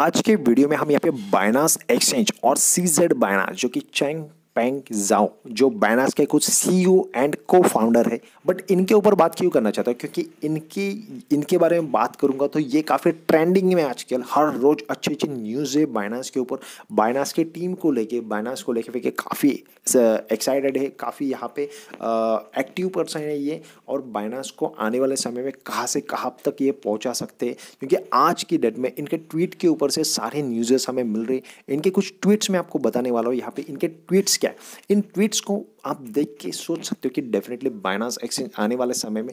आज के वीडियो में हम यहाँ पे बाइनास एक्सचेंज और सी जेड बाइनास जो कि चैंग फेंग जाओ जो बैनास के कुछ सी एंड को फाउंडर है बट इनके ऊपर बात क्यों करना चाहता हूँ क्योंकि इनकी इनके बारे में बात करूँगा तो ये काफ़ी ट्रेंडिंग में आजकल हर रोज़ अच्छी अच्छी न्यूज़ है बाइनास के ऊपर बाइनास की टीम को लेके बाइनास को लेके लेके काफ़ी एक्साइटेड है काफ़ी यहाँ पे एक्टिव पर्सन है ये और बाइनास को आने वाले समय में कहाँ से कहाँ तक ये पहुँचा सकते हैं क्योंकि आज की डेट में इनके ट्वीट के ऊपर से सारे न्यूज़ेस हमें मिल रही इनके कुछ ट्वीट्स में आपको बताने वाला हूँ यहाँ पे इनके ट्वीट्स क्या है इन ट्वीट्स को आप देख के सोच सकते हो कि डेफिनेटली बाइनास एक्सचेंज आने वाले समय में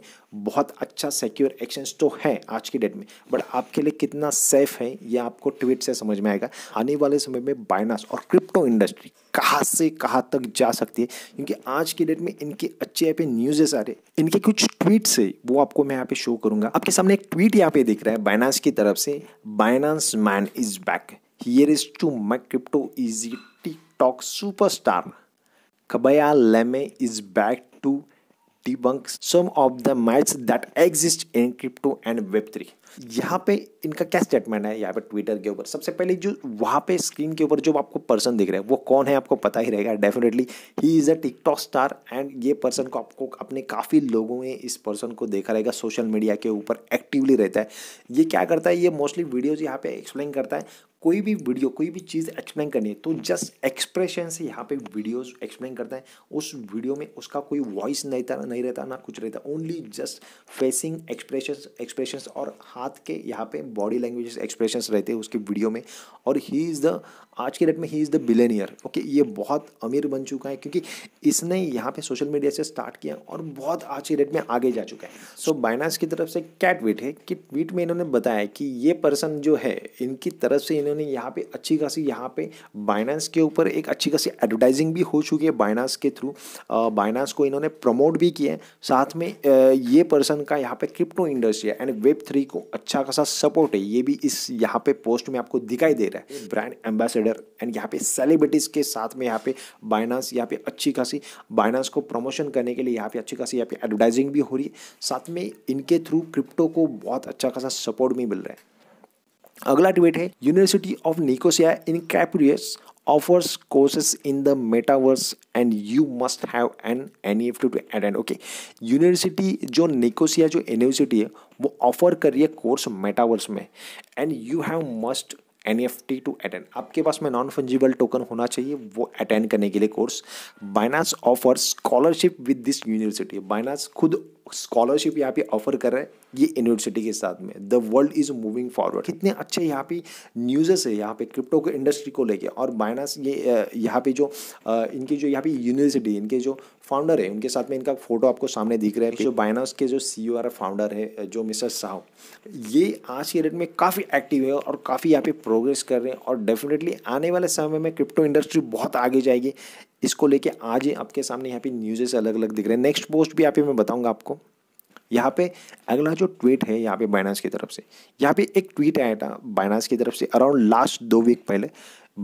बहुत अच्छा सिक्योर एक्सचेंज तो है आज की डेट में बट आपके लिए कितना सेफ है यह आपको ट्वीट से समझ में आएगा आने वाले समय में बाइनास और क्रिप्टो इंडस्ट्री कहाँ से कहाँ तक जा सकती है क्योंकि आज की डेट में इनके अच्छे यहाँ पे न्यूजेस आ रहे इनके कुछ ट्वीट से वो आपको मैं यहाँ पे शो करूंगा आपके सामने एक ट्वीट यहाँ पे दिख रहा है बाइनास की तरफ से Binance man is back here is to my crypto easy TikTok TikTok superstar Kabaya Lame is back to some of the the that exist in crypto and web three यहाँ पे इनका क्या स्टेटमेंट है यहाँ पे ट्विटर के ऊपर सबसे पहले जो वहाँ पे स्क्रीन के ऊपर जो आपको पर्सन दिख रहा है वो कौन है आपको पता ही रहेगा definitely he is a TikTok star and ये पर्सन को आपको अपने काफ़ी लोगों ने इस पर्सन को देखा रहेगा सोशल मीडिया के ऊपर एक्टिवली रहता है ये क्या करता है ये मोस्टली वीडियोज़ यहाँ पे एक्सप्लेन करता है कोई भी वीडियो कोई भी चीज़ एक्सप्लेन करनी है तो जस्ट एक्सप्रेशन से यहाँ पे वीडियोस एक्सप्लेन करता है उस वीडियो में उसका कोई वॉइस नहीं था नहीं रहता ना कुछ रहता only just facing expression expression और हाथ के यहाँ पे बॉडी लैंग्वेज एक्सप्रेशन रहते हैं उसके वीडियो में और ही इज़ द आज के डेट में he is the billionaire okay ये बहुत अमीर बन चुका है क्योंकि इसने यहाँ पे सोशल मीडिया से स्टार्ट किया और बहुत आज के डेट में आगे जा चुका है सो so, बाइनास की तरफ से क्या ट्वीट है कि ट्वीट में इन्होंने बताया कि ये पर्सन जो है इनकी तरफ से इन्होंने यहाँ पे अच्छी खासी यहाँ पे बाइनांस के ऊपर एक अच्छी खासी एडवर्टाइजिंग भी हो चुकी है बाइनांस के थ्रू बाइनांस को इन्होंने प्रमोट भी किया है साथ में ये पर्सन का यहाँ पे क्रिप्टो इंडस्ट्री है एंड वेब थ्री को अच्छा खासा सपोर्ट है ये भी इस यहाँ पे पोस्ट में आपको दिखाई दे रहा है ब्रांड एम्बेसडर एंड यहाँ पे सेलिब्रिटीज़ के साथ में यहाँ पे बाइनांस यहाँ पे अच्छी खासी बाइनांस को प्रमोशन करने के लिए यहाँ पे अच्छी खासी यहाँ पे एडवर्टाइजिंग भी हो रही है साथ में इनके थ्रू क्रिप्टो को बहुत अच्छा खासा सपोर्ट भी मिल रहा है अगला ट्वीट है university of Nicosia in Cyprus the metaverse and you must have an N E F to to attend okay university जो निकोसिया जो यूनिवर्सिटी है वो ऑफर कर रही है कोर्स मेटावर्स में and you have must an F T to attend आपके पास में नॉन फंजिबल टोकन होना चाहिए वो अटेंड करने के लिए course Binance offer scholarship with this university Binance खुद स्कॉलरशिप यहाँ पे ऑफर कर रहे हैं ये यूनिवर्सिटी के साथ में the world is moving forward कितने अच्छे यहाँ पे न्यूज़ेस है यहाँ पे क्रिप्टो के इंडस्ट्री को लेके और बाइनास ये यहाँ पे जो इनकी जो यहाँ पे यूनिवर्सिटी इनके जो फाउंडर है उनके साथ में इनका फोटो आपको सामने दिख रहा है जो बाइनास के जो सी आर फाउंडर है जो मिसर साहू ये आज के डेट में काफ़ी एक्टिव है और काफ़ी यहाँ पे प्रोग्रेस कर रहे हैं और डेफिनेटली आने वाले समय में क्रिप्टो इंडस्ट्री बहुत आगे जाएगी इसको लेके आज ही आपके सामने यहाँ पे न्यूज़ेस अलग अलग दिख रहे हैं नेक्स्ट पोस्ट भी यहाँ पे मैं बताऊंगा आपको यहाँ पे अगला जो ट्वीट है यहाँ पे बाइनास की तरफ से यहाँ पे एक ट्वीट आया था बाइनास की तरफ से अराउंड लास्ट दो वीक पहले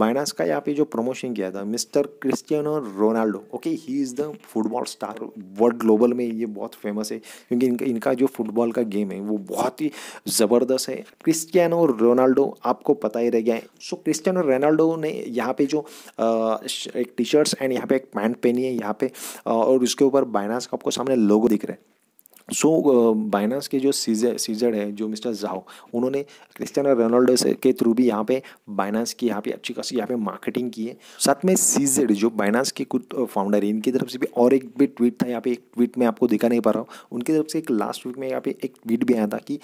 बाइनास का यहाँ पे जो प्रमोशन किया था mister Cristiano Ronaldo okay he is the football star world global में ये बहुत फेमस है क्योंकि इनका इनका जो फुटबॉल का गेम है वो बहुत ही ज़बरदस्त है क्रिस्टियानो रोनाल्डो आपको पता ही रह गया है सो क्रिस्टियानो रोनाल्डो ने यहाँ पे जो आ, एक टी शर्ट्स एंड यहाँ पे एक पैंट पहनी है यहाँ पे और उसके ऊपर बाइनास का आपको सामने लोगो दिख रहा है सो बाइनास uh, के जो सीजर सीजर है जो मिस्टर जाओ उन्होंने क्रिस्टियानो रोनाल्डो के थ्रू भी यहाँ पे बाइनास की यहाँ पे अच्छी खासी यहाँ पे मार्केटिंग की है साथ में सीजेड जो बाइनास के कुछ फाउंडर है इनकी तरफ से भी और एक भी ट्वीट था यहाँ पे एक ट्वीट में आपको दिखा नहीं पा रहा हूँ उनकी तरफ से एक लास्ट वीक में यहाँ पे एक ट्वीट भी आया था कि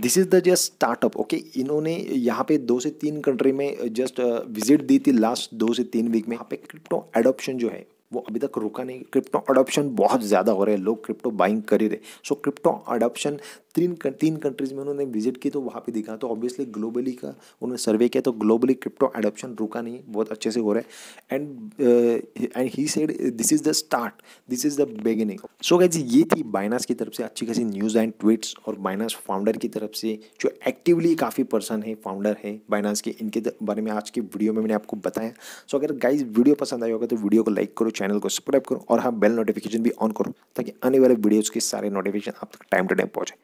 this is the just startup okay इन्होंने यहाँ पे दो से तीन कंट्री में जस्ट विजिट दी थी लास्ट दो से तीन वीक में यहाँ पे क्रिप्टो एडोप्शन जो है वो अभी तक रुका नहीं क्रिप्टो अडोप्शन बहुत ज़्यादा हो रहा है लोग क्रिप्टो बाइंग कर ही रहे सो क्रिप्टो अडोप्शन तीन तीन कंट्रीज़ में उन्होंने विजिट की तो वहाँ पे दिखा तो ऑब्वियसली ग्लोबली का उन्होंने सर्वे किया तो ग्लोबली क्रिप्टो अडोप्शन रुका नहीं बहुत अच्छे से हो रहा है and and he said this is the start this is the beginning so guys ये थी बाइनास की तरफ से अच्छी खासी न्यूज़ एंड ट्वीट्स और बाइनास फाउंडर की तरफ से जो एक्टिवली काफ़ी पर्सन है फाउंडर है बाइनास के इनके बारे में आज की वीडियो में मैंने आपको बताया सो अगर गाइज वीडियो पसंद आई होगा तो वीडियो को लाइक करो चैनल को सब्सक्राइब करो और हाँ बेल नोटिफिकेशन भी ऑन करो ताकि आने वाले वीडियोज़ के सारे नोटिफिकेशन आप तक टाइम टू टाइम पहुँचे